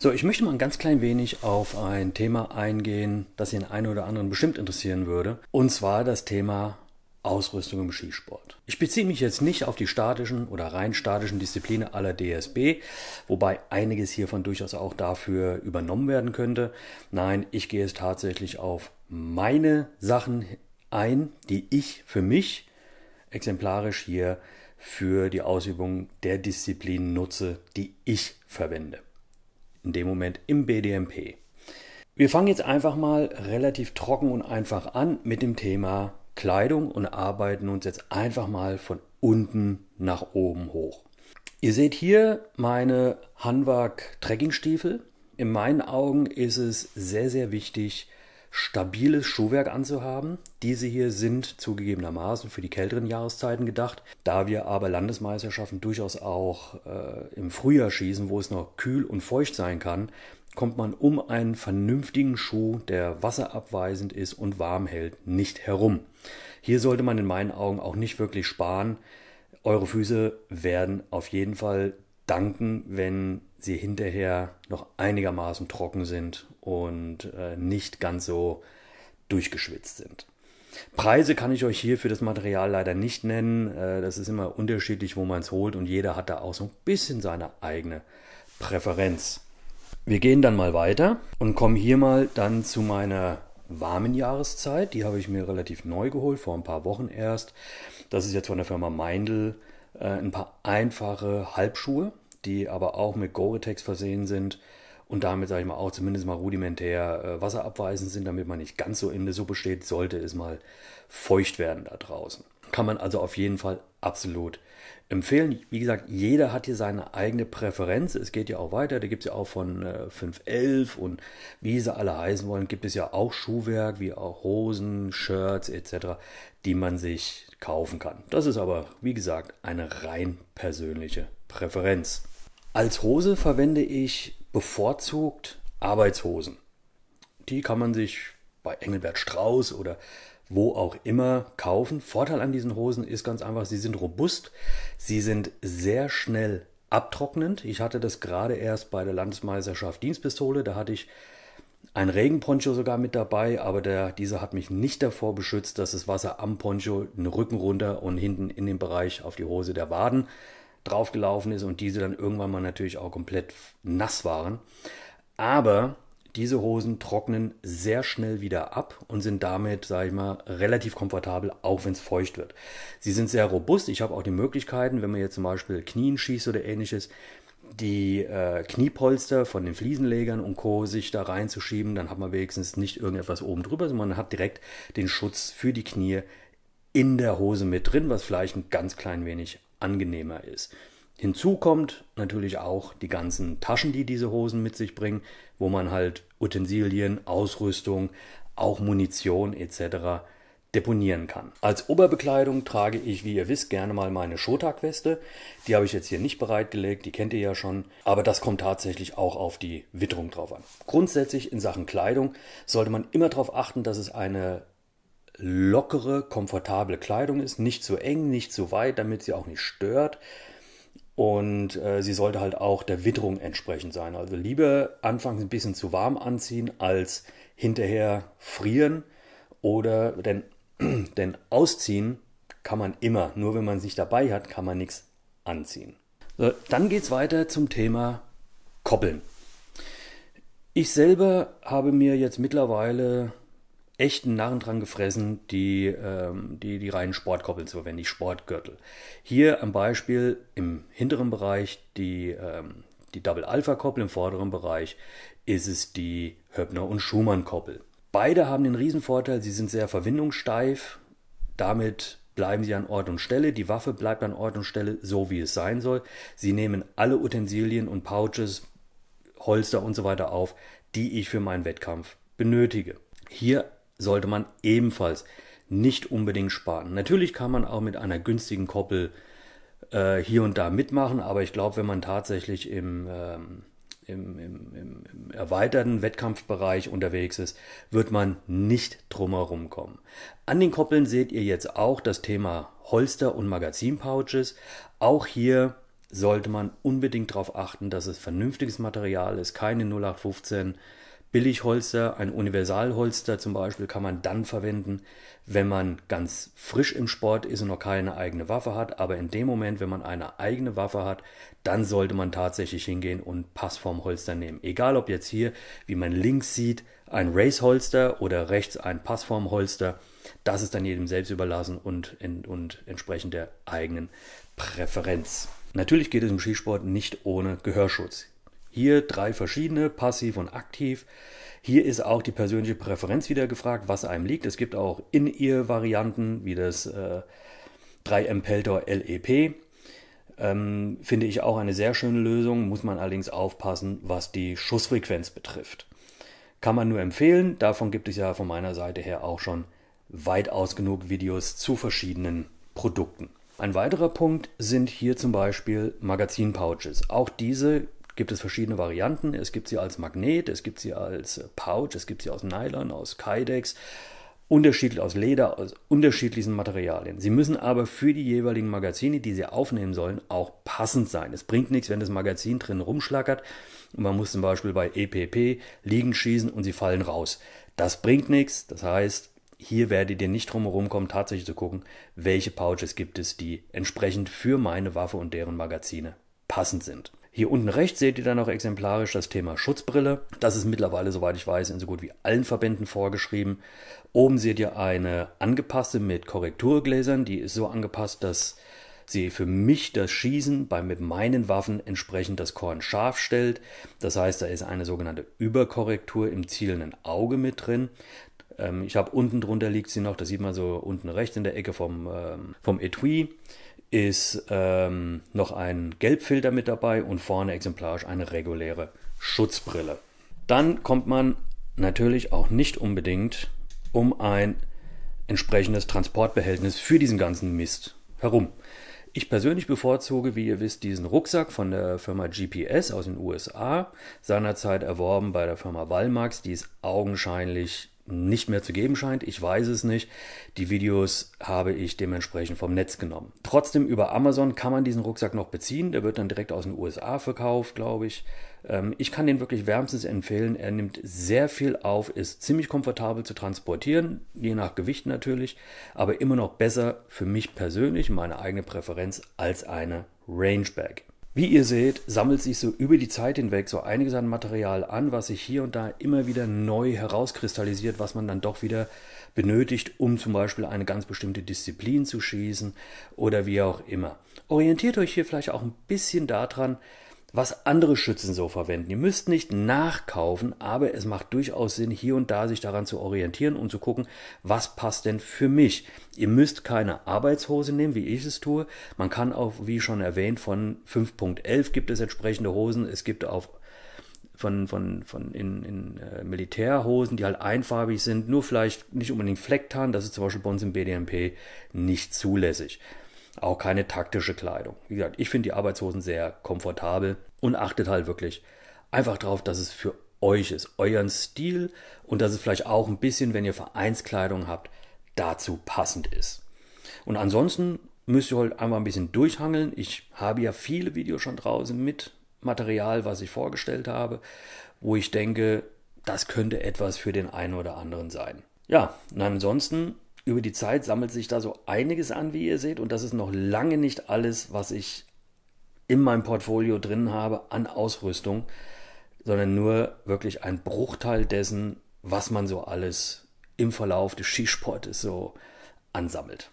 So, ich möchte mal ein ganz klein wenig auf ein Thema eingehen, das den einen oder anderen bestimmt interessieren würde. Und zwar das Thema Ausrüstung im Skisport. Ich beziehe mich jetzt nicht auf die statischen oder rein statischen Disziplinen aller DSB, wobei einiges hiervon durchaus auch dafür übernommen werden könnte. Nein, ich gehe es tatsächlich auf meine Sachen ein, die ich für mich exemplarisch hier für die Ausübung der Disziplinen nutze, die ich verwende in dem Moment im BDMP. Wir fangen jetzt einfach mal relativ trocken und einfach an mit dem Thema Kleidung und arbeiten uns jetzt einfach mal von unten nach oben hoch. Ihr seht hier meine Hanwag Trekkingstiefel. In meinen Augen ist es sehr, sehr wichtig, stabiles Schuhwerk anzuhaben. Diese hier sind zugegebenermaßen für die kälteren Jahreszeiten gedacht. Da wir aber Landesmeisterschaften durchaus auch äh, im Frühjahr schießen, wo es noch kühl und feucht sein kann, kommt man um einen vernünftigen Schuh, der wasserabweisend ist und warm hält, nicht herum. Hier sollte man in meinen Augen auch nicht wirklich sparen. Eure Füße werden auf jeden Fall danken, wenn sie hinterher noch einigermaßen trocken sind und äh, nicht ganz so durchgeschwitzt sind. Preise kann ich euch hier für das Material leider nicht nennen. Äh, das ist immer unterschiedlich, wo man es holt und jeder hat da auch so ein bisschen seine eigene Präferenz. Wir gehen dann mal weiter und kommen hier mal dann zu meiner warmen Jahreszeit. Die habe ich mir relativ neu geholt, vor ein paar Wochen erst. Das ist jetzt von der Firma Meindl äh, ein paar einfache Halbschuhe die aber auch mit Gore-Tex versehen sind und damit, sage ich mal, auch zumindest mal rudimentär äh, wasserabweisend sind, damit man nicht ganz so in der Suppe steht, sollte es mal feucht werden da draußen. Kann man also auf jeden Fall absolut empfehlen. Wie gesagt, jeder hat hier seine eigene Präferenz. Es geht ja auch weiter. Da gibt es ja auch von äh, 511 und wie sie alle heißen wollen, gibt es ja auch Schuhwerk, wie auch Hosen, Shirts etc., die man sich kaufen kann. Das ist aber, wie gesagt, eine rein persönliche Präferenz. Als Hose verwende ich bevorzugt Arbeitshosen. Die kann man sich bei Engelbert Strauß oder wo auch immer kaufen. Vorteil an diesen Hosen ist ganz einfach, sie sind robust, sie sind sehr schnell abtrocknend. Ich hatte das gerade erst bei der Landesmeisterschaft Dienstpistole, da hatte ich ein Regenponcho sogar mit dabei, aber der, dieser hat mich nicht davor beschützt, dass das Wasser am Poncho den Rücken runter und hinten in den Bereich auf die Hose der Waden draufgelaufen ist und diese dann irgendwann mal natürlich auch komplett nass waren. Aber diese Hosen trocknen sehr schnell wieder ab und sind damit, sage ich mal, relativ komfortabel, auch wenn es feucht wird. Sie sind sehr robust. Ich habe auch die Möglichkeiten, wenn man jetzt zum Beispiel Knien schießt oder ähnliches, die äh, Kniepolster von den Fliesenlegern und Co. sich da reinzuschieben, dann hat man wenigstens nicht irgendetwas oben drüber, sondern man hat direkt den Schutz für die Knie in der Hose mit drin, was vielleicht ein ganz klein wenig angenehmer ist. Hinzu kommt natürlich auch die ganzen Taschen, die diese Hosen mit sich bringen, wo man halt Utensilien, Ausrüstung, auch Munition etc. deponieren kann. Als Oberbekleidung trage ich, wie ihr wisst, gerne mal meine shotak weste Die habe ich jetzt hier nicht bereitgelegt, die kennt ihr ja schon. Aber das kommt tatsächlich auch auf die Witterung drauf an. Grundsätzlich in Sachen Kleidung sollte man immer darauf achten, dass es eine lockere, komfortable Kleidung ist, nicht zu eng, nicht zu weit, damit sie auch nicht stört. Und äh, sie sollte halt auch der Witterung entsprechend sein. Also lieber anfangs ein bisschen zu warm anziehen, als hinterher frieren oder denn, denn ausziehen kann man immer. Nur wenn man sich dabei hat, kann man nichts anziehen. So, dann geht es weiter zum Thema Koppeln. Ich selber habe mir jetzt mittlerweile echten Narren dran gefressen, die, ähm, die, die reinen Sportkoppeln zu verwenden, die Sportgürtel. Hier am Beispiel im hinteren Bereich die, ähm, die Double-Alpha-Koppel, im vorderen Bereich ist es die Höppner- und Schumann-Koppel. Beide haben den Riesenvorteil, sie sind sehr verwindungssteif, damit bleiben sie an Ort und Stelle, die Waffe bleibt an Ort und Stelle, so wie es sein soll. Sie nehmen alle Utensilien und Pouches, Holster und so weiter auf, die ich für meinen Wettkampf benötige. Hier sollte man ebenfalls nicht unbedingt sparen. Natürlich kann man auch mit einer günstigen Koppel äh, hier und da mitmachen, aber ich glaube, wenn man tatsächlich im, ähm, im, im, im, erweiterten Wettkampfbereich unterwegs ist, wird man nicht drumherum kommen. An den Koppeln seht ihr jetzt auch das Thema Holster und Magazinpouches. Auch hier sollte man unbedingt darauf achten, dass es vernünftiges Material ist, keine 0815 Billigholster, ein Universalholster zum Beispiel, kann man dann verwenden, wenn man ganz frisch im Sport ist und noch keine eigene Waffe hat. Aber in dem Moment, wenn man eine eigene Waffe hat, dann sollte man tatsächlich hingehen und Passformholster nehmen. Egal ob jetzt hier, wie man links sieht, ein Raceholster oder rechts ein Passformholster, das ist dann jedem selbst überlassen und, und entsprechend der eigenen Präferenz. Natürlich geht es im Skisport nicht ohne Gehörschutz. Hier drei verschiedene, passiv und aktiv. Hier ist auch die persönliche Präferenz wieder gefragt, was einem liegt. Es gibt auch In-Ear-Varianten wie das äh, 3M Peltor LEP. Ähm, finde ich auch eine sehr schöne Lösung, muss man allerdings aufpassen, was die Schussfrequenz betrifft. Kann man nur empfehlen, davon gibt es ja von meiner Seite her auch schon weitaus genug Videos zu verschiedenen Produkten. Ein weiterer Punkt sind hier zum Beispiel Magazinpouches. Auch diese gibt es verschiedene Varianten. Es gibt sie als Magnet, es gibt sie als Pouch, es gibt sie aus Nylon, aus Kydex, unterschiedlich aus Leder, aus unterschiedlichen Materialien. Sie müssen aber für die jeweiligen Magazine, die sie aufnehmen sollen, auch passend sein. Es bringt nichts, wenn das Magazin drin rumschlackert und man muss zum Beispiel bei EPP liegen schießen und sie fallen raus. Das bringt nichts. Das heißt, hier werdet ihr nicht drumherum kommen, tatsächlich zu gucken, welche Pouches gibt es, die entsprechend für meine Waffe und deren Magazine passend sind. Hier unten rechts seht ihr dann auch exemplarisch das Thema Schutzbrille. Das ist mittlerweile, soweit ich weiß, in so gut wie allen Verbänden vorgeschrieben. Oben seht ihr eine angepasste mit Korrekturgläsern. Die ist so angepasst, dass sie für mich das Schießen bei, mit meinen Waffen entsprechend das Korn scharf stellt. Das heißt, da ist eine sogenannte Überkorrektur im zielenden Auge mit drin. Ähm, ich habe unten drunter liegt sie noch, das sieht man so unten rechts in der Ecke vom, ähm, vom Etui ist ähm, noch ein Gelbfilter mit dabei und vorne exemplarisch eine reguläre Schutzbrille. Dann kommt man natürlich auch nicht unbedingt um ein entsprechendes Transportbehältnis für diesen ganzen Mist herum. Ich persönlich bevorzuge, wie ihr wisst, diesen Rucksack von der Firma GPS aus den USA, seinerzeit erworben bei der Firma Walmax, die es augenscheinlich nicht mehr zu geben scheint. Ich weiß es nicht. Die Videos habe ich dementsprechend vom Netz genommen. Trotzdem über Amazon kann man diesen Rucksack noch beziehen. Der wird dann direkt aus den USA verkauft, glaube ich. Ähm, ich kann den wirklich wärmstens empfehlen. Er nimmt sehr viel auf, ist ziemlich komfortabel zu transportieren, je nach Gewicht natürlich, aber immer noch besser für mich persönlich, meine eigene Präferenz, als eine Range Bag. Wie ihr seht, sammelt sich so über die Zeit hinweg so einiges an Material an, was sich hier und da immer wieder neu herauskristallisiert, was man dann doch wieder benötigt, um zum Beispiel eine ganz bestimmte Disziplin zu schießen oder wie auch immer. Orientiert euch hier vielleicht auch ein bisschen daran, was andere Schützen so verwenden. Ihr müsst nicht nachkaufen, aber es macht durchaus Sinn, hier und da sich daran zu orientieren und zu gucken, was passt denn für mich. Ihr müsst keine Arbeitshose nehmen, wie ich es tue. Man kann auch, wie schon erwähnt, von 5.11 gibt es entsprechende Hosen. Es gibt auch von, von, von in, in äh, Militärhosen, die halt einfarbig sind, nur vielleicht nicht unbedingt Flecktan. Das ist zum Beispiel bei uns im BDMP nicht zulässig. Auch keine taktische Kleidung. Wie gesagt, ich finde die Arbeitshosen sehr komfortabel und achtet halt wirklich einfach darauf, dass es für euch ist, euren Stil und dass es vielleicht auch ein bisschen, wenn ihr Vereinskleidung habt, dazu passend ist. Und ansonsten müsst ihr halt einfach ein bisschen durchhangeln. Ich habe ja viele Videos schon draußen mit Material, was ich vorgestellt habe, wo ich denke, das könnte etwas für den einen oder anderen sein. Ja, und ansonsten über die Zeit sammelt sich da so einiges an, wie ihr seht. Und das ist noch lange nicht alles, was ich in meinem Portfolio drin habe an Ausrüstung, sondern nur wirklich ein Bruchteil dessen, was man so alles im Verlauf des Skisportes so ansammelt.